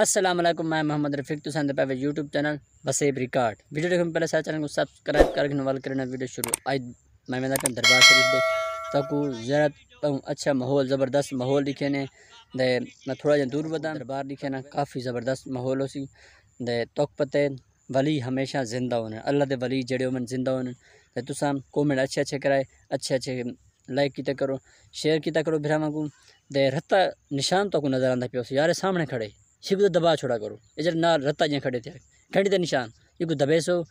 असलम मैं मोहम्मद रफीक तुसान पैवे यूट्यूब चैनल बसेब रिकॉर्ड वीडियो देखने पहले सारे चैनल को सब्सक्राइब करके नवाल करना वीडियो शुरू आज मैं मैं कर दरबार शरीफ दे तकू जरा तो अच्छा माहौल ज़बरदस्त माहौल दिखे ने दे मैं थोड़ा जहाँ दूर बता दरबार दिखे ना काफ़ी ज़बरदस्त माहौल उसी दे तो पते वली हमेशा जिंदा होने अल्लाह के वली जड़े उमन जिंदा होने ते तुसा कॉमेंट अच्छे अच्छे कराए अच्छे अच्छे लाइक किता करो शेयर किता करो भ्रावां को दे रत्ता निशान तो नजर नज़र पे पियो यार सामने खड़े शिव तो दबा छोड़ा करो ये जरा ना रता जहाँ खड़े थे खड़ी थे निशान ये को दबे सो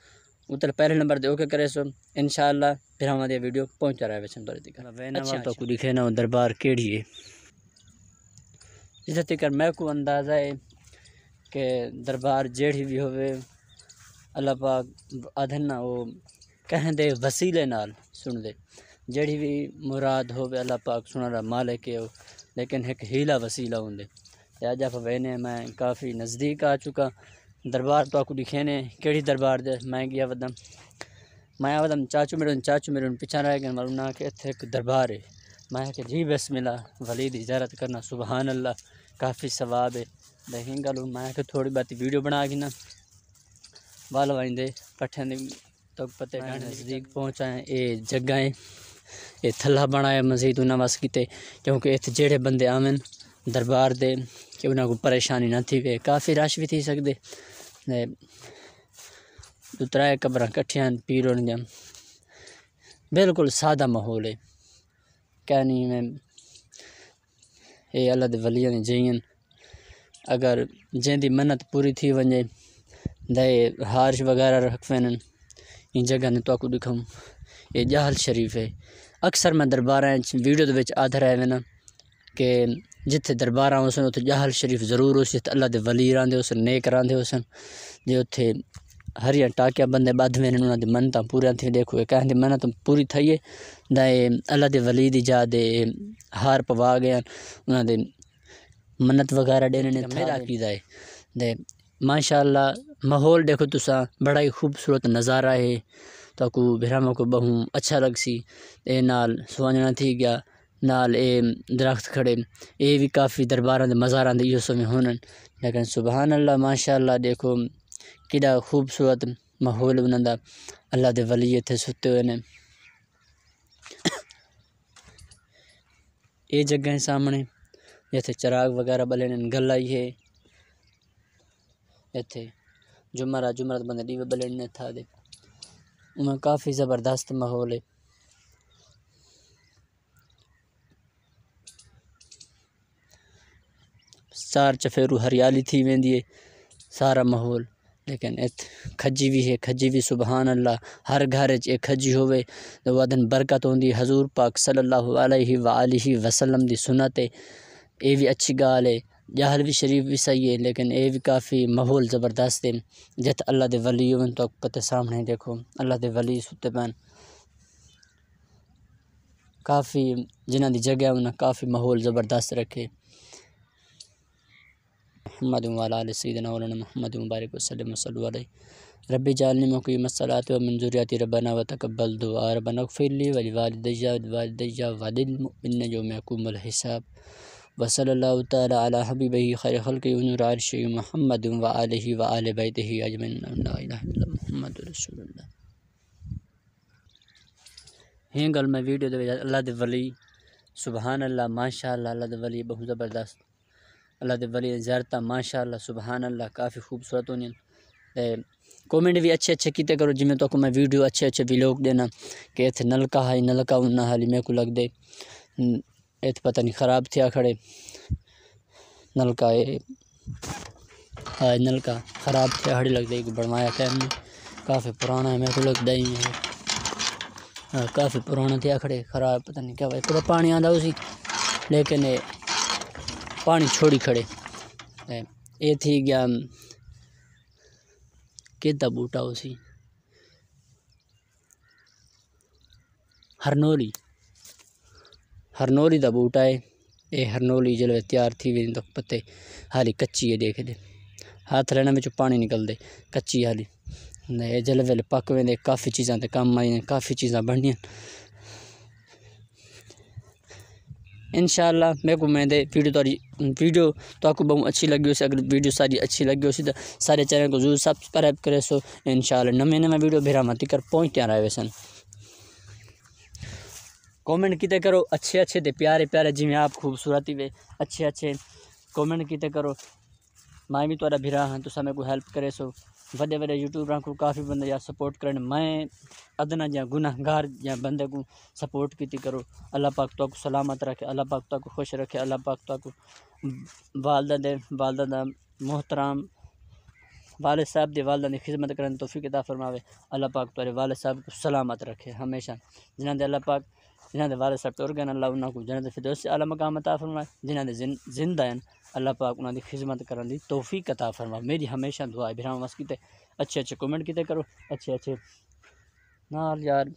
उतर पहले नंबर दे ओके करे सो इन शाला फिर हमारे वीडियो पहुँचा रहा है वैसे दिखा अच्छा तो कुछ दिखे ना दरबार केड़ी है जिस तक मैं को अंदाज़ा है कि दरबार जेड़ी भी हो अल्लाह पाक आधन ना वो कह दे वसीले नाल सुन दे जड़ी भी मुराद हो अल्लाह पाक सुना मालिक है लेकिन एक हीला वसीला होंगे भवे ने मैं काफ़ी नज़दीक आ चुका दरबार तो आपको दिखे ने कड़ी दरबार दे मैं गया वदम मैं वदम चाचू मेरे चाचू मेरे पिछा रह गए मालूम ना कि इतने एक दरबार है मैं कि जी बस मिला वलीद इजारत करना सुबहान अल्लाह काफ़ी सवाब है लेकिन गलो मैं कि थोड़ी बहुत वीडियो बना के ना वाल वाइंदे पठन तो पते नज़दीक पहुँचाएँ ये जगह है ये थला बनाया मजीद उन्होंने बस कि क्योंकि इत जे बंदे आवेन दरबार दे कि उन्हें कोई परेशानी न थी वे काफ़ी रश भी थी सकते त्रै कबर कट्ठिया पीर होने बिल्कुल सादा माहौल है नहीं मैं ये अलग वलिया ने जईन अगर जी मन्नत पूरी थी वजे दे वगैरह रखन इन जगह ने तो दिखाऊँ ये जहल शरीफ है अक्सर मैं दरबार वीडियो आधार आधर आए ना कि जिते दरबार हो सन उत्थे जहल शरीफ जरूर हो जित्थे अल्लाह के वली रहा उस नेक रहांदे उस जो उत हरिया टाकिया बंदे बाधवे उन्होंने मन्नत पूरी थी देखो कहते मन्नत पूरी थे है दाए अल्लाह के वली की जा दे हार पवा गए उन्होंने मन्नत वगैरह देने ने मेरा अकीदा है दे माशाल्लाह माहौल देखो तुसा बड़ा ही खूबसूरत नज़ारा है तो को बिरामा को बहु अच्छा लग सी ए नाल सुवाजना थी गया नाल ए दरख्त खड़े ये भी काफी दरबार दे मज़ारां दे समय होने लेकिन सुबहान अल्लाह माशाल्लाह देखो कि खूबसूरत माहौल बना अल्लाह के वली इत सुते हुए ये जगह सामने इत्थें चराग वगैरह बले दे न है इत्थें जुमरा जुमरा बंद बले न इत्थें काफी जबरदस्त माहौल है चार चफेरू हरियाली थी वेंदी सारा माहौल लेकिन इत खजी भी है खजी भी सुबहान अल्लाह हर घर च खजी होवे तो वन बरकत होंगी हजूर पाक सल्लल्लाहु अलैहि वालही वसल्लम दी सुनत है ये भी अच्छी गाल है जहल भी शरीफ भी सही है लेकिन ये भी काफ़ी माहौल जबरदस्त है जित अल्लाह के वली होवन तो पते सामने देखो अल्लाह के वली सुते पैन काफ़ी जिन्हों की जगह उन्हें काफ़ी माहौल जबरदस्त रखे محمد وعلى آل سيدنا مولانا محمد مبارك وسلم وصلوا عليه رب جعلني مقيم الصلاة ومن ذريتي ربنا وتقبل دعاء ربنا اغفر لي ولوالدي والوالدي وللمؤمنين يوم يقوم الحساب وصلى الله تعالى على حبيبه خير خلقه ونور عرشه محمد وآله وآل بيته أجمعين لا إله إلا محمد رسول الله ہیں گل میں ویڈیو دے اللہ دے ولی سبحان اللہ ماشاءاللہ اللہ دے ولی بہت زبردست अल्लाह के वली ज़्यारत माशाला सुबहान अल्लाह काफ़ी खूबसूरत होनी कॉमेंट भी अच्छे अच्छे किते करो जिमें तो मैं वीडियो अच्छे अच्छे विलोक देना कि इत नलका है नलका उन्ना हाली मेरे को लगते इत पता नहीं ख़राब थे खड़े नलका है नलका ख़राब थे खड़े लगते बनवाया था काफ़ी पुराना है मेरे को लगता ही है काफ़ी पुराना थे खड़े ख़राब पता नहीं क्या भाई पूरा पानी आता उसी लेकिन पानी छोड़ी खड़े ये थी गया કેતા बूटा उसी हरनौली हरनोली का बूटा है ये हरनौली जल्द तैयार थी वे तो पत्ते हाली कच्ची है देख दे हाथ लैना में पानी निकलते कच्ची हाली जल्द वेले पक वे काफ़ी चीज़ा तो कम आई काफ़ी चीज़ा बननिया इन मेरे को उम्मीद है वीडियो तारी वीडियो तो आपको बहुत अच्छी लगी उसे अगर वीडियो सारी अच्छी लगी उसे तो सारे चैनल को जरूर सब्सक्राइब करे सो इन नवे नवे वीडियो भेरा मत कर पहुँच रहा सन वैसे कमेंट किते करो अच्छे अच्छे थे प्यारे प्यारे जिमें आप खूबसूरती वे अच्छे अच्छे कमेंट किते करो मैं भी तुरा बिरा हाँ तो मेरे को हेल्प करे सो वे वे यूट्यूबर को काफ़ी बंद यार सपोर्ट कर मैं अदना या गुनाहगार या बंदे को सपोर्ट की थी करो अल्लाह पाक तो को सलामत रखे अल्लाह पाक तो को खुश रखे अल्लाह पाक तो को वालदा दे वालदा दा मोहतराम वाल साहब दे वालदा की खिदमत करने तोहफी किता फरमावे अल्लाह पाक तुरे वाले साहब को सलामत रखे हमेशा जिन्हें अल्लाह पाक जिन्हें के वाले सरतोर गए अल्लाह उन्होंने जिन्हों के से आला मकाम अता फरमाए जिन्हें जिन जिंदा हैं अल्लाह पाक उन्होंने खिदमत करने की तोहफीक अता फरमाए मेरी हमेशा दुआ है बिराम वस अच्छे अच्छे कमेंट किते करो अच्छे अच्छे नाल यार